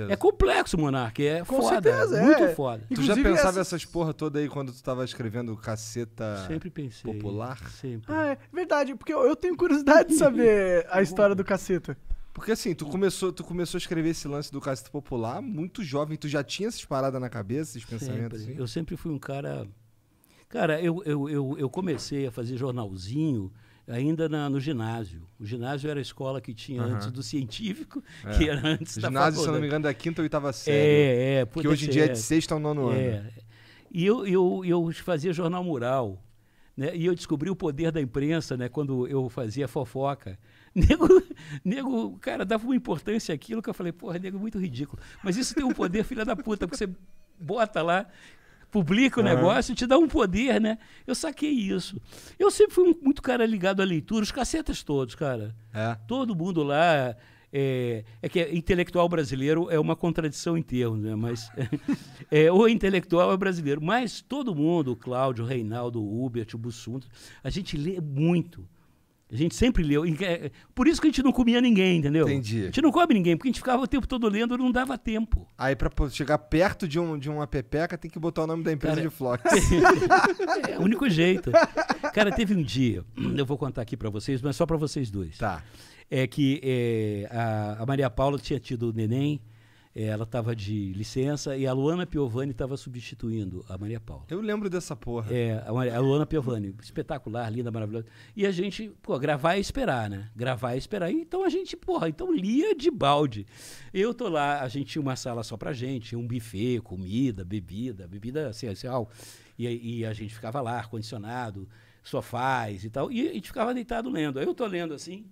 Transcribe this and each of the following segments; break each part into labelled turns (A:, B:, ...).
A: É complexo, Monark. É Com foda. Certeza, é. Muito foda. tu já pensava
B: essa... essas porra toda aí quando tu tava escrevendo caceta Sempre pensei. popular? Sempre. Ah, é verdade, porque eu, tenho curiosidade de saber a história do caceta. Porque assim, tu começou, tu começou a escrever esse lance do caceta popular muito jovem. Tu já tinha essas paradas na cabeça, esses pensamentos? Sempre. Assim? Eu sempre fui um cara.
A: Cara, eu, eu, eu, eu comecei a fazer jornalzinho ainda na, no ginásio. O ginásio era a escola que tinha uhum. antes do científico, é. que era antes da Ginásio, faculdade. se não me engano, da é quinta ou oitava série. É, é. Que hoje em dia é de sexta ao nono é. ano. E eu, eu, eu fazia jornal mural. Né? E eu descobri o poder da imprensa né? quando eu fazia fofoca. Nego, nego, cara, dava uma importância àquilo que eu falei, porra, nego, é muito ridículo. Mas isso tem um poder, filha da puta, porque você bota lá publica o uhum. negócio, te dá um poder, né? Eu saquei isso. Eu sempre fui muito cara ligado à leitura, os cacetas todos, cara. É. Todo mundo lá. É, é, que é intelectual brasileiro é uma contradição em termos, né? Mas é, o intelectual é brasileiro. Mas todo mundo, Cláudio, Reinaldo, Hubert, Bussunto, a gente lê muito. A gente sempre leu. É, por isso que a gente não comia ninguém, entendeu? Entendi. A gente não come ninguém, porque a gente ficava o tempo todo lendo e não dava tempo.
B: Aí, pra chegar perto de, um, de uma pepeca, tem que botar o nome da empresa Cara, de Flox. É, é o único jeito. Cara, teve um dia, eu vou contar aqui para vocês, mas só para
A: vocês dois. Tá. É que é, a, a Maria Paula tinha tido o neném é, ela estava de licença e a Luana Piovani estava substituindo a Maria Paula. Eu lembro dessa porra. É, a, Maria, a Luana Piovani, espetacular, linda, maravilhosa. E a gente, pô, gravar e é esperar, né? Gravar e é esperar. Então a gente, porra, então lia de balde. Eu tô lá, a gente tinha uma sala só pra gente, um buffet, comida, bebida, bebida essencial. e, e a gente ficava lá, ar-condicionado, sofás e tal. E a gente ficava deitado lendo. Eu tô lendo assim,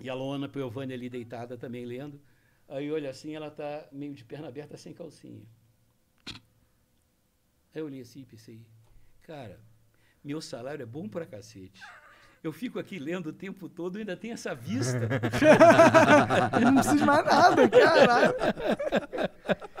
A: e a Luana Piovani ali deitada também lendo. Aí olha assim, ela tá meio de perna aberta, sem calcinha. Aí eu olhei assim e pensei, cara, meu salário é bom pra cacete. Eu fico aqui lendo o tempo todo e ainda tem essa vista. eu não preciso mais nada, caralho.